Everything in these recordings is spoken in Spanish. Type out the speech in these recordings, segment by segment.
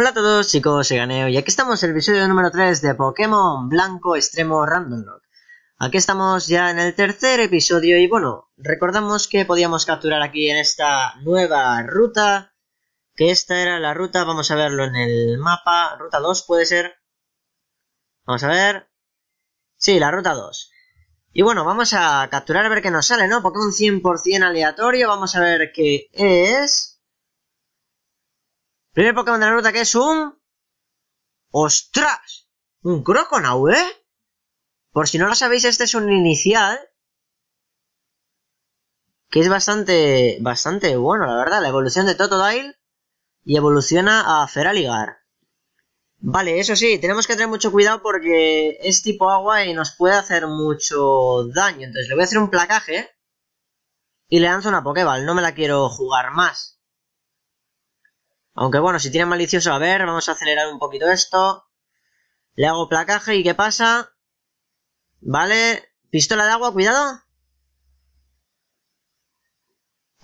Hola a todos chicos, soy Ganeo y aquí estamos en el episodio número 3 de Pokémon Blanco Extremo Random Lock. Aquí estamos ya en el tercer episodio y bueno, recordamos que podíamos capturar aquí en esta nueva ruta, que esta era la ruta, vamos a verlo en el mapa, ruta 2 puede ser. Vamos a ver. Sí, la ruta 2. Y bueno, vamos a capturar a ver qué nos sale, ¿no? Pokémon 100% aleatorio, vamos a ver qué es. Primer Pokémon de la ruta que es un... ¡Ostras! Un Croconaw, ¿eh? Por si no lo sabéis, este es un inicial. Que es bastante... Bastante bueno, la verdad. La evolución de Totodile. Y evoluciona a Feraligar. Vale, eso sí, tenemos que tener mucho cuidado porque es tipo agua y nos puede hacer mucho daño. Entonces le voy a hacer un placaje y le lanzo una Pokéball. No me la quiero jugar más. Aunque bueno, si tiene malicioso, a ver, vamos a acelerar un poquito esto. Le hago placaje y ¿qué pasa? Vale, pistola de agua, cuidado.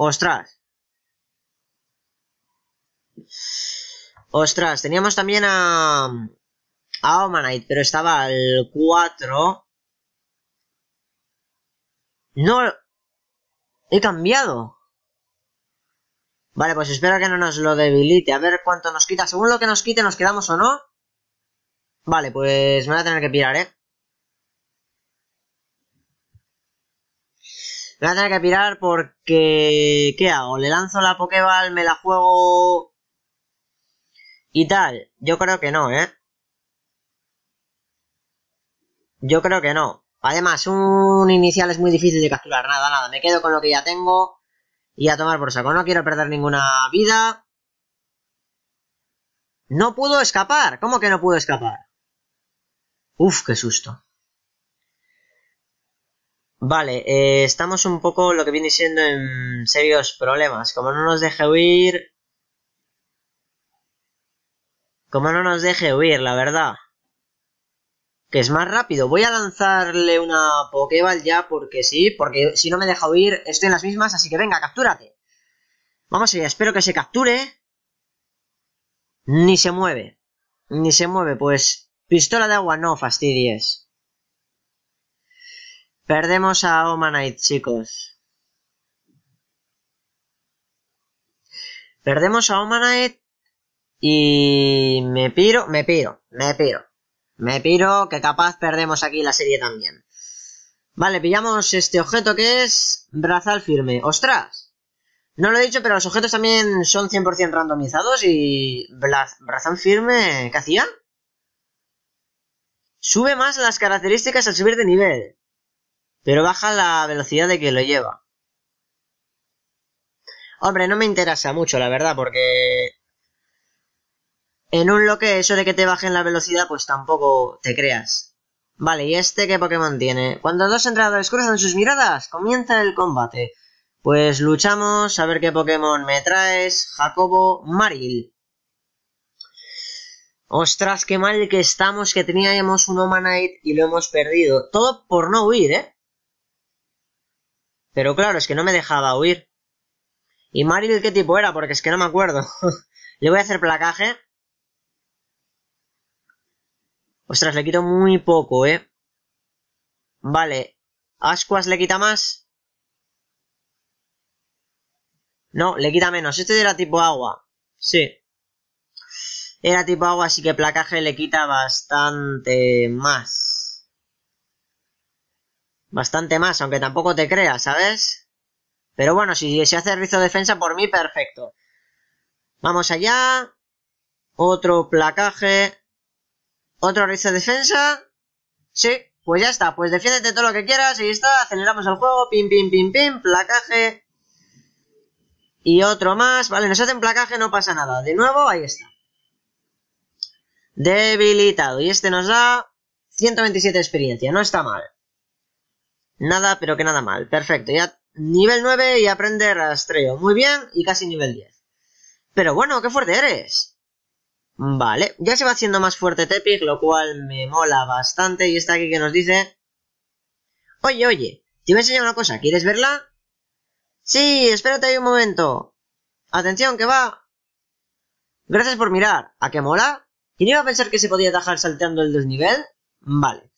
Ostras. Ostras, teníamos también a... A Omanite, pero estaba al 4. No... He cambiado. Vale, pues espero que no nos lo debilite. A ver cuánto nos quita. Según lo que nos quite, nos quedamos o no. Vale, pues me voy a tener que pirar, ¿eh? Me voy a tener que pirar porque... ¿Qué hago? ¿Le lanzo la Pokéball? ¿Me la juego? Y tal. Yo creo que no, ¿eh? Yo creo que no. Además, un inicial es muy difícil de capturar. Nada, nada. Me quedo con lo que ya tengo. Y a tomar por saco. No quiero perder ninguna vida. No pudo escapar. ¿Cómo que no pudo escapar? Uf, qué susto. Vale, eh, estamos un poco lo que viene siendo en serios problemas. Como no nos deje huir... Como no nos deje huir, la verdad que es más rápido. Voy a lanzarle una Pokéball ya porque sí, porque si no me deja huir estoy en las mismas, así que venga, captúrate. Vamos allá, espero que se capture. Ni se mueve. Ni se mueve, pues pistola de agua no fastidies. Perdemos a Omanite, chicos. Perdemos a Omanite y me piro, me piro, me piro. Me piro que capaz perdemos aquí la serie también. Vale, pillamos este objeto que es brazal firme. ¡Ostras! No lo he dicho, pero los objetos también son 100% randomizados y... ¿Brazal firme? ¿Qué hacía? Sube más las características al subir de nivel, pero baja la velocidad de que lo lleva. Hombre, no me interesa mucho, la verdad, porque en un loque, eso de que te bajen la velocidad, pues tampoco te creas. Vale, ¿y este qué Pokémon tiene? Cuando dos entrenadores cruzan sus miradas, comienza el combate. Pues luchamos, a ver qué Pokémon me traes. Jacobo Maril. Ostras, qué mal que estamos, que teníamos un Omanite y lo hemos perdido. Todo por no huir, ¿eh? Pero claro, es que no me dejaba huir. ¿Y Maril qué tipo era? Porque es que no me acuerdo. Le voy a hacer placaje. Ostras, le quito muy poco, ¿eh? Vale. ¿Ascuas le quita más? No, le quita menos. Este era tipo agua. Sí. Era tipo agua, así que placaje le quita bastante más. Bastante más, aunque tampoco te creas, ¿sabes? Pero bueno, si se hace rizo defensa, por mí perfecto. Vamos allá. Otro placaje. Otro raíz de defensa. Sí, pues ya está. Pues defiéndete todo lo que quieras Ahí está. Aceleramos el juego. Pim, pim, pim, pim. Placaje. Y otro más. Vale, nos hacen placaje, no pasa nada. De nuevo, ahí está. Debilitado. Y este nos da 127 experiencia. No está mal. Nada, pero que nada mal. Perfecto. Ya nivel 9 y aprende rastreo. Muy bien. Y casi nivel 10. Pero bueno, qué fuerte eres. Vale, ya se va haciendo más fuerte Tepic, lo cual me mola bastante. Y está aquí que nos dice... Oye, oye, te voy a enseñar una cosa, ¿quieres verla? Sí, espérate ahí un momento. Atención, que va. Gracias por mirar. ¿A qué mola? ¿Quién iba a pensar que se podía dejar salteando el desnivel? Vale.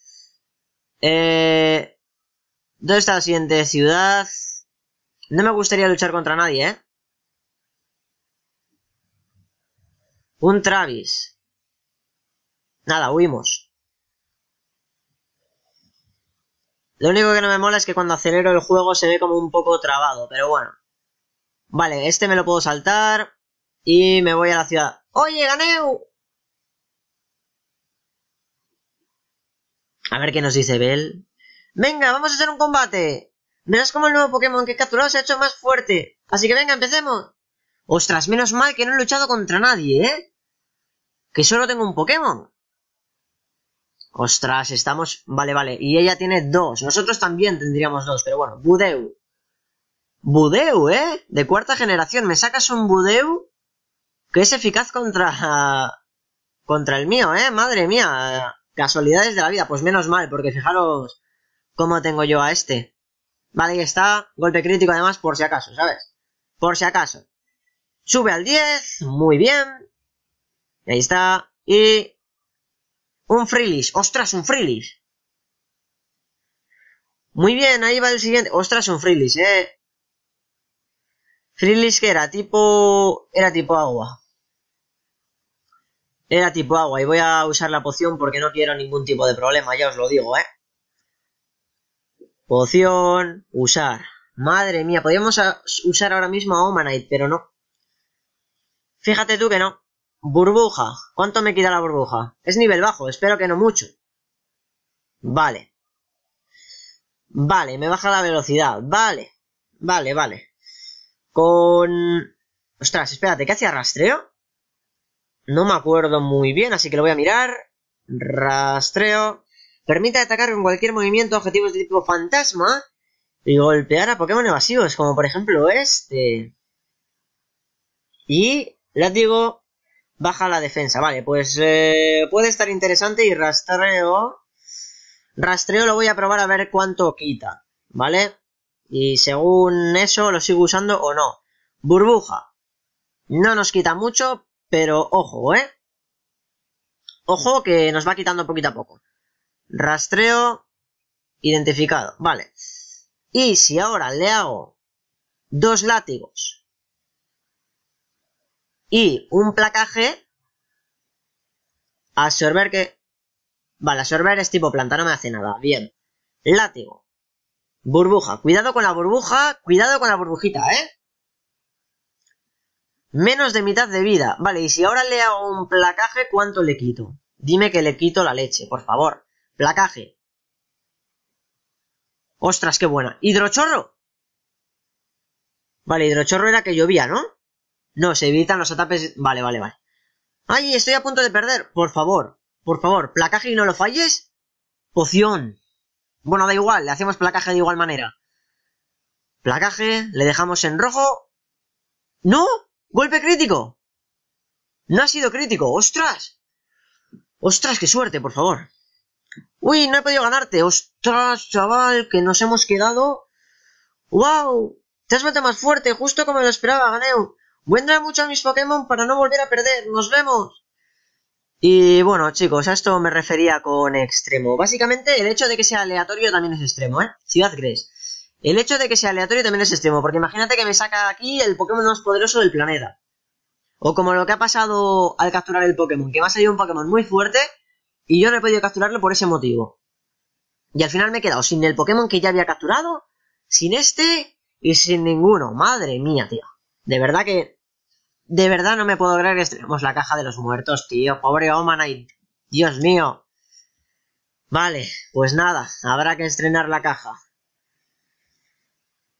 Eh... ¿Dónde está la siguiente ciudad? No me gustaría luchar contra nadie, ¿eh? Un Travis. Nada, huimos. Lo único que no me mola es que cuando acelero el juego se ve como un poco trabado, pero bueno. Vale, este me lo puedo saltar. Y me voy a la ciudad. ¡Oye, Ganeu! A ver qué nos dice Bell. ¡Venga, vamos a hacer un combate! Verás como el nuevo Pokémon que he capturado se ha hecho más fuerte. Así que venga, empecemos. Ostras, menos mal que no he luchado contra nadie, ¿eh? Que solo tengo un Pokémon. Ostras, estamos... Vale, vale. Y ella tiene dos. Nosotros también tendríamos dos, pero bueno. Budeu. Budeu, ¿eh? De cuarta generación. Me sacas un Budeu que es eficaz contra... Contra el mío, ¿eh? Madre mía. Casualidades de la vida. Pues menos mal, porque fijaros cómo tengo yo a este. Vale, y está golpe crítico además por si acaso, ¿sabes? Por si acaso. Sube al 10, muy bien. Ahí está. Y... Un Freelish. ¡Ostras, un Freelish! Muy bien, ahí va el siguiente. ¡Ostras, un Freelish, eh! Freelish que era tipo... Era tipo agua. Era tipo agua. Y voy a usar la poción porque no quiero ningún tipo de problema, ya os lo digo, eh. Poción. Usar. Madre mía, podríamos usar ahora mismo a Omanite, pero no. Fíjate tú que no. Burbuja. ¿Cuánto me quita la burbuja? Es nivel bajo, espero que no mucho. Vale. Vale, me baja la velocidad. Vale. Vale, vale. Con... Ostras, espérate, ¿qué hacía rastreo? No me acuerdo muy bien, así que lo voy a mirar. Rastreo. Permite atacar con cualquier movimiento objetivos de tipo fantasma y golpear a Pokémon evasivos, como por ejemplo este. Y Látigo baja la defensa. Vale, pues eh, puede estar interesante y rastreo. Rastreo lo voy a probar a ver cuánto quita, ¿vale? Y según eso lo sigo usando o no. Burbuja. No nos quita mucho, pero ojo, ¿eh? Ojo que nos va quitando poquito a poco. Rastreo identificado, vale. Y si ahora le hago dos látigos y un placaje absorber que vale absorber es tipo planta no me hace nada bien látigo burbuja cuidado con la burbuja cuidado con la burbujita eh menos de mitad de vida vale y si ahora le hago un placaje cuánto le quito dime que le quito la leche por favor placaje ostras qué buena hidrochorro vale hidrochorro era que llovía no no, se evitan los ataques... Vale, vale, vale. ¡Ay, estoy a punto de perder! Por favor, por favor, placaje y no lo falles. Poción. Bueno, da igual, le hacemos placaje de igual manera. Placaje, le dejamos en rojo. ¡No! ¡Golpe crítico! No ha sido crítico, ¡ostras! ¡Ostras, qué suerte, por favor! ¡Uy, no he podido ganarte! ¡Ostras, chaval, que nos hemos quedado! ¡Wow! Te has vuelto más fuerte, justo como lo esperaba, Ganeu. Voy mucho a mis Pokémon para no volver a perder. ¡Nos vemos! Y bueno, chicos, a esto me refería con extremo. Básicamente, el hecho de que sea aleatorio también es extremo, ¿eh? Ciudad Gres. El hecho de que sea aleatorio también es extremo, porque imagínate que me saca aquí el Pokémon más poderoso del planeta. O como lo que ha pasado al capturar el Pokémon, que me ha salido un Pokémon muy fuerte y yo no he podido capturarlo por ese motivo. Y al final me he quedado sin el Pokémon que ya había capturado, sin este y sin ninguno. Madre mía, tío. De verdad que de verdad no me puedo creer que estrenemos la caja de los muertos, tío. Pobre Omanite. Dios mío. Vale, pues nada, habrá que estrenar la caja.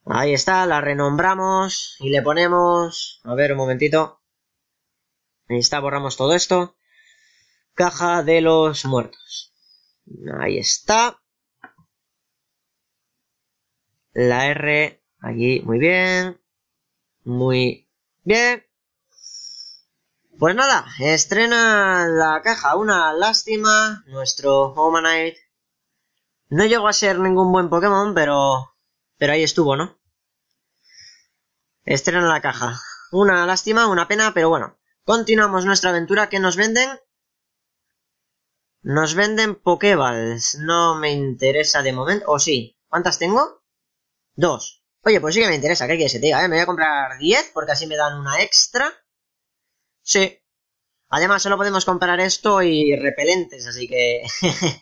Ahí está, la renombramos y le ponemos... A ver, un momentito. Ahí está, borramos todo esto. Caja de los muertos. Ahí está. La R allí, muy bien. Muy bien. Pues nada, estrena la caja, una lástima, nuestro Omanite. No llegó a ser ningún buen Pokémon, pero. Pero ahí estuvo, ¿no? Estrena la caja. Una lástima, una pena, pero bueno. Continuamos nuestra aventura. que nos venden? Nos venden Pokéballs. No me interesa de momento. ¿O sí? ¿Cuántas tengo? Dos. Oye, pues sí que me interesa. ¿Qué quieres que te diga? Eh? Me voy a comprar diez, porque así me dan una extra. Sí. Además, solo podemos comprar esto y repelentes, así que...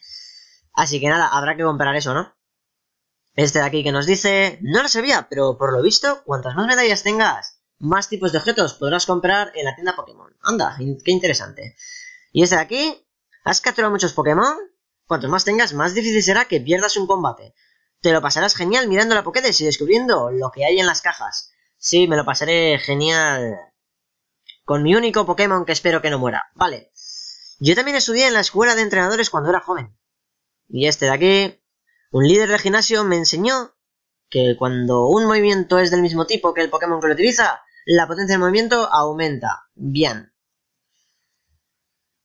así que nada, habrá que comprar eso, ¿no? Este de aquí que nos dice... No lo sabía, pero por lo visto, cuantas más medallas tengas, más tipos de objetos podrás comprar en la tienda Pokémon. Anda, qué interesante. Y este de aquí... ¿Has capturado muchos Pokémon? Cuantos más tengas, más difícil será que pierdas un combate. Te lo pasarás genial mirando la Pokédex y descubriendo lo que hay en las cajas. Sí, me lo pasaré genial con mi único Pokémon que espero que no muera. Vale. Yo también estudié en la escuela de entrenadores cuando era joven. Y este de aquí, un líder de gimnasio me enseñó que cuando un movimiento es del mismo tipo que el Pokémon que lo utiliza, la potencia del movimiento aumenta. Bien.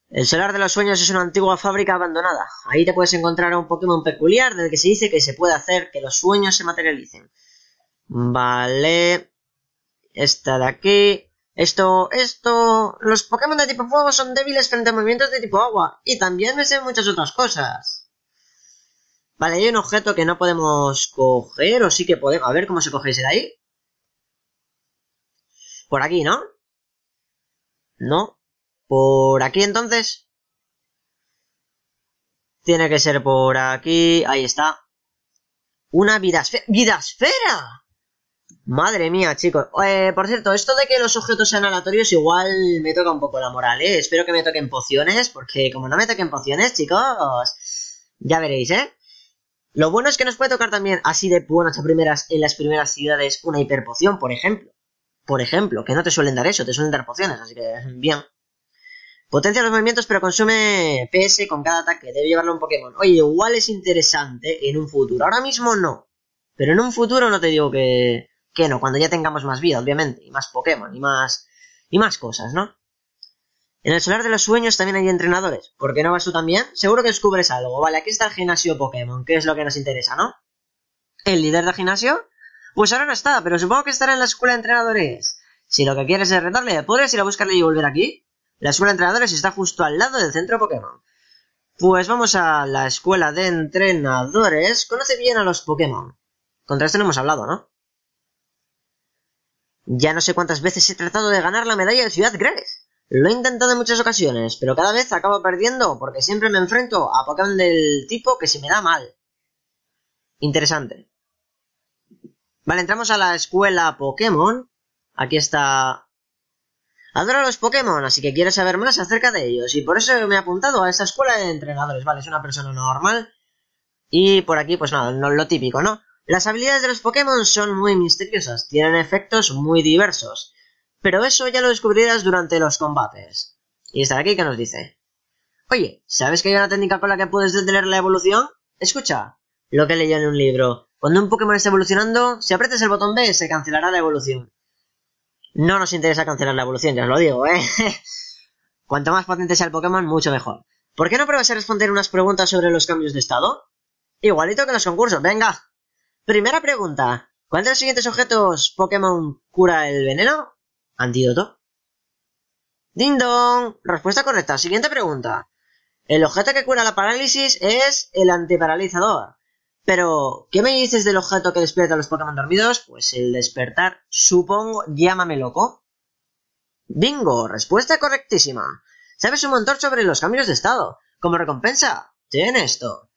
El Solar de los Sueños es una antigua fábrica abandonada. Ahí te puedes encontrar a un Pokémon peculiar del que se dice que se puede hacer que los sueños se materialicen. Vale. Esta de aquí. Esto, esto, los Pokémon de tipo fuego son débiles frente a movimientos de tipo agua. Y también me sé muchas otras cosas. Vale, hay un objeto que no podemos coger, o sí que podemos. A ver cómo se coge ese de ahí. Por aquí, ¿no? No. Por aquí entonces. Tiene que ser por aquí. Ahí está. Una vida esfera. Madre mía, chicos. Eh, por cierto, esto de que los objetos sean aleatorios igual me toca un poco la moral, ¿eh? Espero que me toquen pociones, porque como no me toquen pociones, chicos, ya veréis, ¿eh? Lo bueno es que nos puede tocar también así de buenas a primeras en las primeras ciudades una hiperpoción, por ejemplo. Por ejemplo, que no te suelen dar eso, te suelen dar pociones, así que bien. Potencia los movimientos, pero consume PS con cada ataque. Debe llevarlo un Pokémon. Oye, igual es interesante en un futuro. Ahora mismo no. Pero en un futuro no te digo que, qué no? Cuando ya tengamos más vida, obviamente, y más Pokémon, y más, y más cosas, ¿no? En el solar de los sueños también hay entrenadores. ¿Por qué no vas tú también? Seguro que descubres algo. Vale, aquí está el gimnasio Pokémon, que es lo que nos interesa, ¿no? ¿El líder del gimnasio? Pues ahora no está, pero supongo que estará en la escuela de entrenadores. Si lo que quieres es retarle, puedes ir a buscarle y volver aquí? La escuela de entrenadores está justo al lado del centro Pokémon. Pues vamos a la escuela de entrenadores. Conoce bien a los Pokémon. Contra esto no hemos hablado, ¿no? Ya no sé cuántas veces he tratado de ganar la medalla de Ciudad ¿Crees? Lo he intentado en muchas ocasiones, pero cada vez acabo perdiendo porque siempre me enfrento a Pokémon del tipo que se me da mal. Interesante. Vale, entramos a la escuela Pokémon. Aquí está... Adoro a los Pokémon, así que quiero saber más acerca de ellos. Y por eso me he apuntado a esta escuela de entrenadores. Vale, es una persona normal. Y por aquí, pues nada, no, lo típico, ¿no? Las habilidades de los Pokémon son muy misteriosas, tienen efectos muy diversos, pero eso ya lo descubrirás durante los combates. Y está aquí que nos dice. Oye, ¿sabes que hay una técnica con la que puedes detener la evolución? Escucha, lo que leí en un libro. Cuando un Pokémon está evolucionando, si apretas el botón B, se cancelará la evolución. No nos interesa cancelar la evolución, ya os lo digo, ¿eh? Cuanto más potente sea el Pokémon, mucho mejor. ¿Por qué no pruebas a responder unas preguntas sobre los cambios de estado? Igualito que en los concursos, venga. Primera pregunta. ¿Cuál de los siguientes objetos Pokémon cura el veneno? Antídoto. Ding dong. Respuesta correcta. Siguiente pregunta. El objeto que cura la parálisis es el antiparalizador. Pero, ¿qué me dices del objeto que despierta a los Pokémon dormidos? Pues el despertar, supongo, llámame loco. Bingo, respuesta correctísima. Sabes un montón sobre los cambios de estado. Como recompensa, ten esto.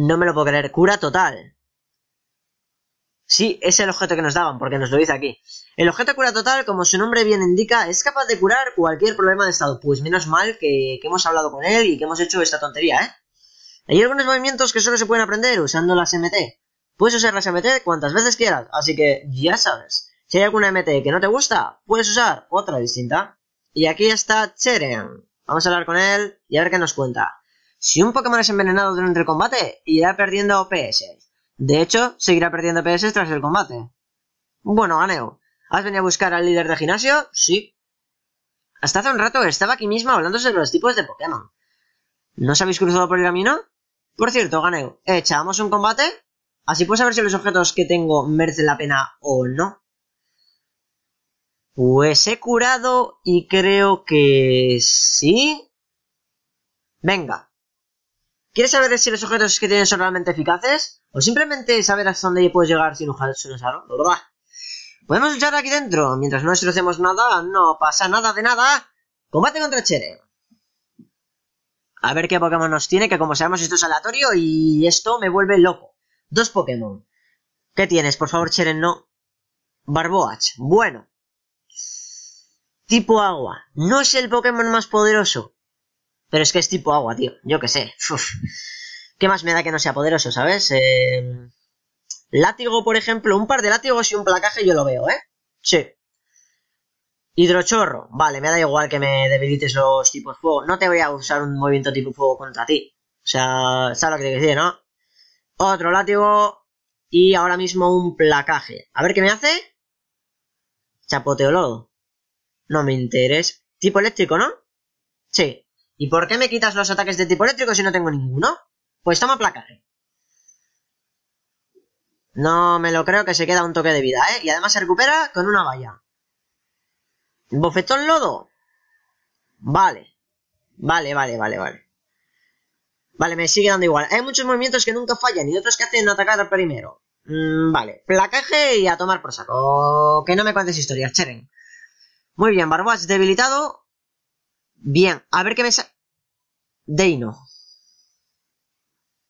No me lo puedo creer. Cura total. Sí, es el objeto que nos daban, porque nos lo dice aquí. El objeto cura total, como su nombre bien indica, es capaz de curar cualquier problema de estado. Pues menos mal que, hemos hablado con él y que hemos hecho esta tontería, ¿eh? Hay algunos movimientos que solo se pueden aprender usando las MT. Puedes usar las MT cuantas veces quieras, así que ya sabes. Si hay alguna MT que no te gusta, puedes usar otra distinta. Y aquí está Cheren. Vamos a hablar con él y a ver qué nos cuenta. Si un Pokémon es envenenado durante el combate, irá perdiendo PS. De hecho, seguirá perdiendo PS tras el combate. Bueno, Ganeo, ¿has venido a buscar al líder de gimnasio? Sí. Hasta hace un rato estaba aquí mismo hablando sobre los tipos de Pokémon. ¿No os habéis cruzado por el camino? Por cierto, Ganeo, ¿echamos un combate? Así puedo saber si los objetos que tengo merecen la pena o no. Pues he curado y creo que sí. Venga, ¿Quieres saber si los objetos que tienes son realmente eficaces? ¿O simplemente saber hasta dónde puedes llegar sin usar, No lo ¿Podemos luchar aquí dentro? Mientras no destrocemos nada, no pasa nada de nada. Combate contra Cheren! A ver qué Pokémon nos tiene, que como sabemos esto es aleatorio y esto me vuelve loco. Dos Pokémon. ¿Qué tienes? Por favor, Cheren, no. Barboach. Bueno. Tipo agua. No es el Pokémon más poderoso, pero es que es tipo agua, tío. Yo qué sé. ¿Qué más me da que no sea poderoso, sabes? Em, látigo, por ejemplo. Un par de látigos y un placaje yo lo veo, ¿eh? Sí. Hidrochorro. Vale, me da igual que me debilites los tipos de fuego. No te voy a usar un movimiento tipo fuego contra ti. O sea, ¿sabes lo que te decía, no? Otro látigo. Y ahora mismo un placaje. A ver qué me hace. Chapoteo lodo. No me interesa. Tipo eléctrico, ¿no? Sí. ¿Y por qué me quitas los ataques de tipo eléctrico si no tengo ninguno? Pues toma placaje. No me lo creo que se queda un toque de vida, ¿eh? Y además se recupera con una valla. ¿Bofetón lodo? Vale. Vale, vale, vale, vale. Vale, me sigue dando igual. Hay muchos movimientos que nunca fallan y otros que hacen atacar al primero. Mm, vale, placaje y a tomar por saco. Que no me cuentes historias, Cheren. Muy bien, Barboach debilitado. Bien, a ver qué me sale. Deino.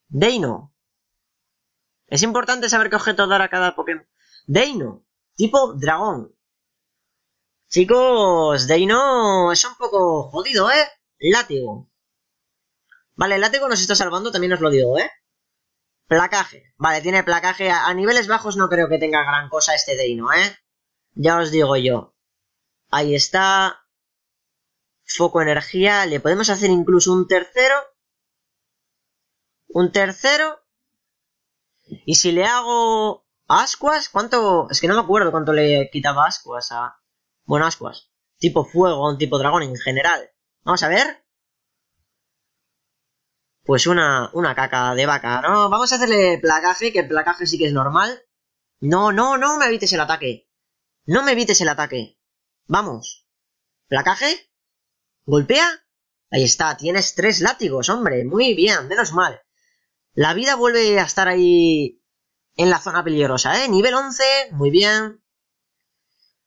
Deino. Es importante saber qué objeto dar a cada Pokémon. Deino. Tipo dragón. Chicos, Deino es un poco jodido, ¿eh? Látigo. Vale, el látigo nos está salvando, también os lo digo, ¿eh? Placaje. Vale, tiene placaje. A, a niveles bajos no creo que tenga gran cosa este Deino, ¿eh? Ya os digo yo. Ahí está foco energía, le podemos hacer incluso un tercero, un tercero, y si le hago ascuas, ¿cuánto? Es que no me acuerdo cuánto le quitaba ascuas a... Bueno, ascuas, tipo fuego, un tipo dragón en general. Vamos a ver. Pues una, una caca de vaca, ¿no? Vamos a hacerle placaje, que el placaje sí que es normal. No, no, no me evites el ataque. No me evites el ataque. Vamos. ¿Placaje? ¿Golpea? Ahí está, tienes tres látigos, hombre. Muy bien, menos mal. La vida vuelve a estar ahí en la zona peligrosa, ¿eh? Nivel 11, muy bien.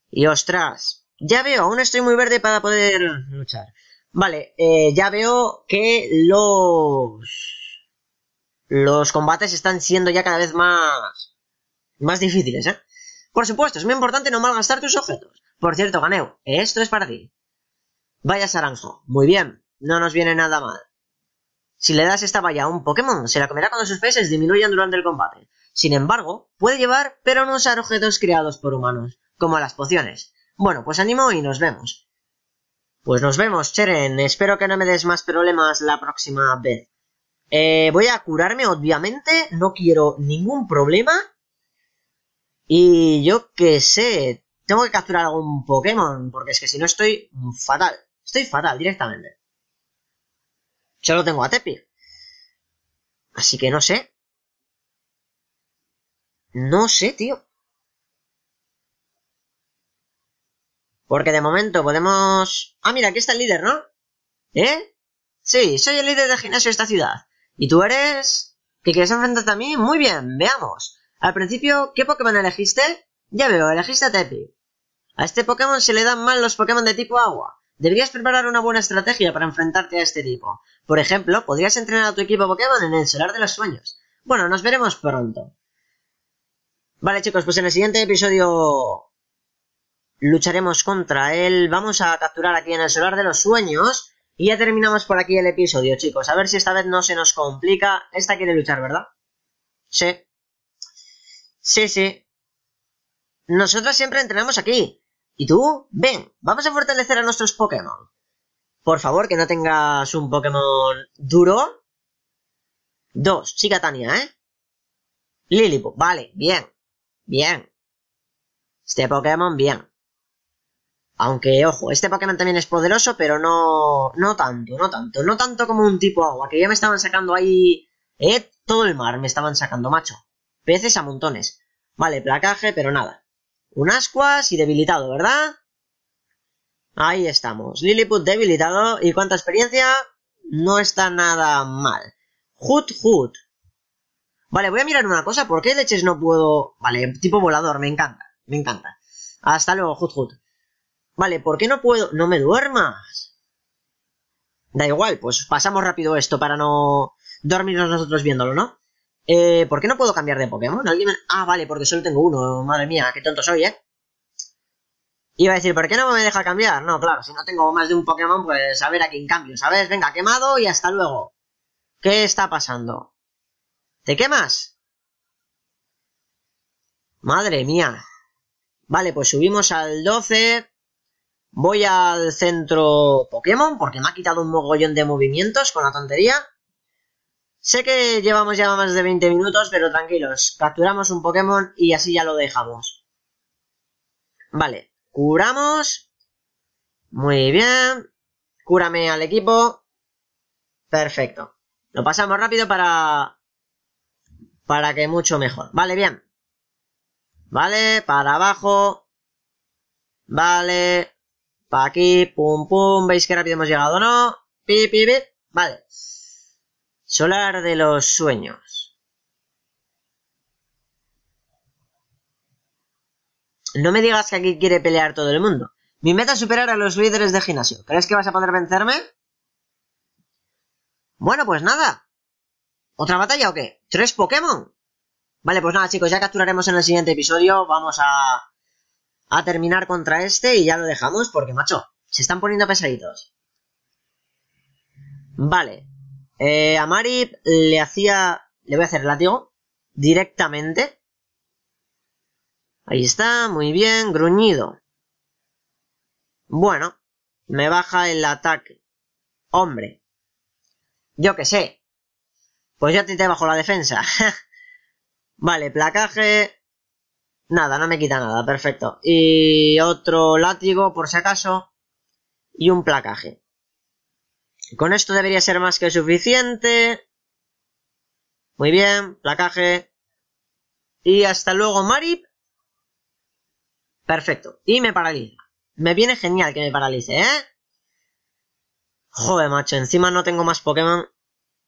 Y ostras, ya veo, aún estoy muy verde para poder luchar. Vale, eh, ya veo que los... Los combates están siendo ya cada vez más... Más difíciles, ¿eh? Por supuesto, es muy importante no malgastar tus objetos. Por cierto, Ganeo, esto es para ti. Vaya Saranjo. Muy bien. No nos viene nada mal. Si le das esta valla a un Pokémon, se la comerá cuando sus peces disminuyan durante el combate. Sin embargo, puede llevar, pero no usar objetos creados por humanos, como las pociones. Bueno, pues ánimo y nos vemos. Pues nos vemos, Cheren. Espero que no me des más problemas la próxima vez. Eh, voy a curarme, obviamente. No quiero ningún problema. Y yo qué sé. Tengo que capturar algún Pokémon, porque es que si no estoy fatal. Estoy fatal directamente. Solo tengo a Tepi. Así que no sé. No sé, tío. Porque de momento podemos... Ah, mira, aquí está el líder, ¿no? ¿Eh? Sí, soy el líder de gimnasio de esta ciudad. ¿Y tú eres...? ¿Que quieres enfrentarte a mí? Muy bien, veamos. Al principio, ¿qué Pokémon elegiste? Ya veo, elegiste a Tepi. A este Pokémon se le dan mal los Pokémon de tipo agua. Deberías preparar una buena estrategia para enfrentarte a este tipo. Por ejemplo, podrías entrenar a tu equipo Pokémon en el Solar de los Sueños. Bueno, nos veremos pronto. Vale chicos, pues en el siguiente episodio lucharemos contra él. Vamos a capturar aquí en el Solar de los Sueños. Y ya terminamos por aquí el episodio, chicos. A ver si esta vez no se nos complica. Esta quiere luchar, ¿verdad? Sí. Sí, sí. Nosotros siempre entrenamos aquí. ¿Y tú? Ven, vamos a fortalecer a nuestros Pokémon. Por favor, que no tengas un Pokémon duro. Dos, chica Tania, ¿eh? Lilipo, vale, bien, bien. Este Pokémon, bien. Aunque, ojo, este Pokémon también es poderoso, pero no, no tanto, no tanto. No tanto como un tipo agua, que ya me estaban sacando ahí... Eh, todo el mar me estaban sacando, macho. Peces a montones. Vale, placaje, pero nada. Un ascuas y debilitado, ¿verdad? Ahí estamos. Lilliput debilitado. ¿Y cuánta experiencia? No está nada mal. Hut Hut. Vale, voy a mirar una cosa. ¿Por qué leches no puedo...? Vale, tipo volador. Me encanta. Me encanta. Hasta luego, Hut Hut. Vale, ¿por qué no puedo...? No me duermas. Da igual, pues pasamos rápido esto para no dormirnos nosotros viéndolo, ¿no? Eh, ¿Por qué no puedo cambiar de Pokémon? Ah, vale, porque solo tengo uno. Madre mía, qué tonto soy, ¿eh? Iba a decir, ¿por qué no me deja cambiar? No, claro, si no tengo más de un Pokémon, pues a ver a quién cambio, ¿sabes? Venga, quemado y hasta luego. ¿Qué está pasando? ¿Te quemas? Madre mía. Vale, pues subimos al 12. Voy al centro Pokémon, porque me ha quitado un mogollón de movimientos con la tontería. Sé que llevamos ya más de 20 minutos, pero tranquilos, capturamos un Pokémon y así ya lo dejamos. Vale, curamos. Muy bien. Cúrame al equipo. Perfecto. Lo pasamos rápido para... Para que mucho mejor. Vale, bien. Vale, para abajo. Vale. Para aquí, pum, pum. ¿Veis qué rápido hemos llegado, no? Pi, pi, pi. Vale. Solar de los sueños. No me digas que aquí quiere pelear todo el mundo. Mi meta es superar a los líderes de gimnasio. ¿Crees que vas a poder vencerme? Bueno, pues nada. ¿Otra batalla o qué? ¿Tres Pokémon? Vale, pues nada, chicos, ya capturaremos en el siguiente episodio. Vamos a, a terminar contra este y ya lo dejamos porque, macho, se están poniendo pesaditos. Vale, eh, a Mari le hacía... Le voy a hacer látigo. Directamente. Ahí está, muy bien, gruñido. Bueno, me baja el ataque. Hombre. Yo qué sé. Pues ya te, te bajo la defensa. vale, placaje. Nada, no me quita nada, perfecto. Y otro látigo por si acaso. Y un placaje con esto debería ser más que suficiente. Muy bien, placaje. Y hasta luego, Marip. Perfecto. Y me paraliza. Me viene genial que me paralice, ¿eh? Joder, macho. Encima no tengo más Pokémon.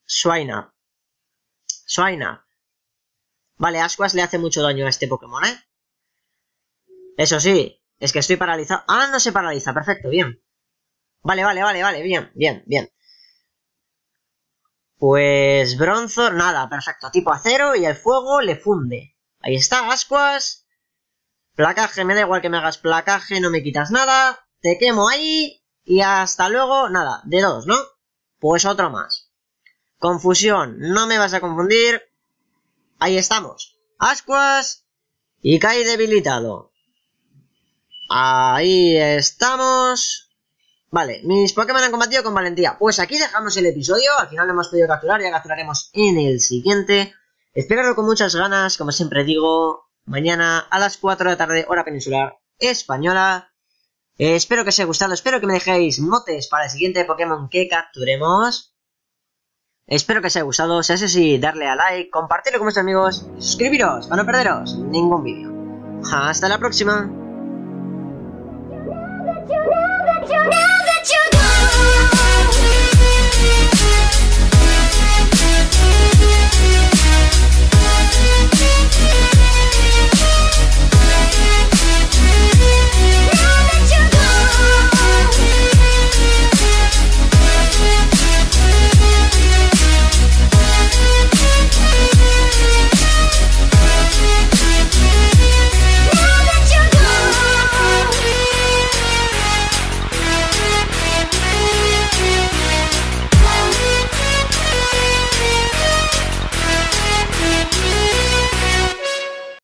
Swaina. Swaina. Vale, Ascuas le hace mucho daño a este Pokémon, ¿eh? Eso sí, es que estoy paralizado. Ah, no se paraliza. Perfecto, bien. Vale, vale, vale, vale. Bien, bien, bien. Pues bronzo, nada, perfecto. Tipo acero y el fuego le funde. Ahí está, ascuas. Placaje, me da igual que me hagas placaje, no me quitas nada. Te quemo ahí y hasta luego, nada, de dos, ¿no? Pues otro más. Confusión, no me vas a confundir. Ahí estamos. Ascuas y cae debilitado. Ahí estamos. Vale, mis Pokémon han combatido con valentía. Pues aquí dejamos el episodio. Al final lo hemos podido capturar, ya capturaremos en el siguiente. Esperadlo con muchas ganas, como siempre digo, mañana a las 4 de la tarde, hora peninsular española. Eh, espero que os haya gustado, espero que me dejéis motes para el siguiente Pokémon que capturemos. Espero que os haya gustado, si es así, darle a like, compartirlo con vuestros amigos, suscribiros para no perderos ningún vídeo. ¡Hasta la próxima!